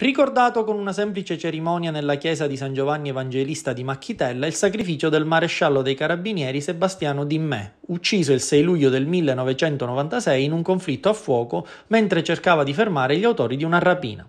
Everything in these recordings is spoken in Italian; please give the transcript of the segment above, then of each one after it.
Ricordato con una semplice cerimonia nella chiesa di San Giovanni Evangelista di Macchitella il sacrificio del maresciallo dei carabinieri Sebastiano Dimmè, ucciso il 6 luglio del 1996 in un conflitto a fuoco mentre cercava di fermare gli autori di una rapina.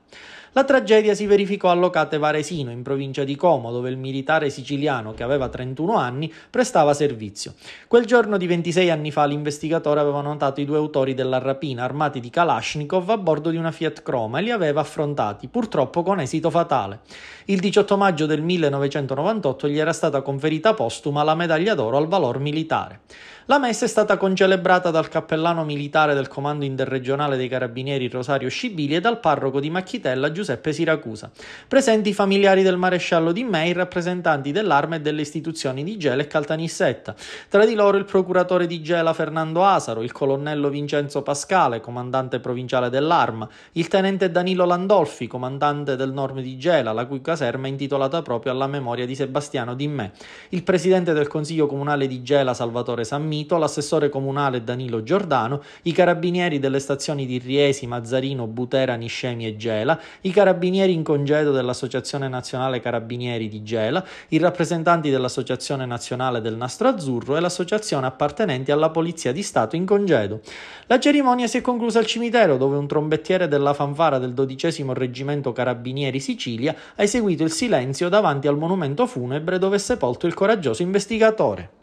La tragedia si verificò a Locate Varesino, in provincia di Como, dove il militare siciliano, che aveva 31 anni, prestava servizio. Quel giorno di 26 anni fa l'investigatore aveva notato i due autori della rapina, armati di Kalashnikov, a bordo di una Fiat Croma e li aveva affrontati, purtroppo con esito fatale. Il 18 maggio del 1998 gli era stata conferita postuma la medaglia d'oro al valor militare. La messa è stata concelebrata dal cappellano militare del comando interregionale dei carabinieri Rosario Scibili e dal parroco di Macchitella, Giuseppe Siracusa. Presenti i familiari del maresciallo di Mei, rappresentanti dell'arma e delle istituzioni di Gela e Caltanissetta. Tra di loro il procuratore di Gela Fernando Asaro, il colonnello Vincenzo Pascale, comandante provinciale dell'arma, il tenente Danilo Landolfi, comandante del Nord di Gela, la cui caserma è intitolata proprio alla memoria di Sebastiano Di Me, il presidente del Consiglio Comunale di Gela Salvatore Sammito, l'assessore comunale Danilo Giordano, i carabinieri delle stazioni di Riesi, Mazzarino, Butera, Niscemi e Gela, i i carabinieri in congedo dell'Associazione Nazionale Carabinieri di Gela, i rappresentanti dell'Associazione Nazionale del Nastro Azzurro e l'associazione appartenenti alla Polizia di Stato in congedo. La cerimonia si è conclusa al cimitero, dove un trombettiere della fanfara del XII Reggimento Carabinieri Sicilia ha eseguito il silenzio davanti al monumento funebre dove è sepolto il coraggioso investigatore.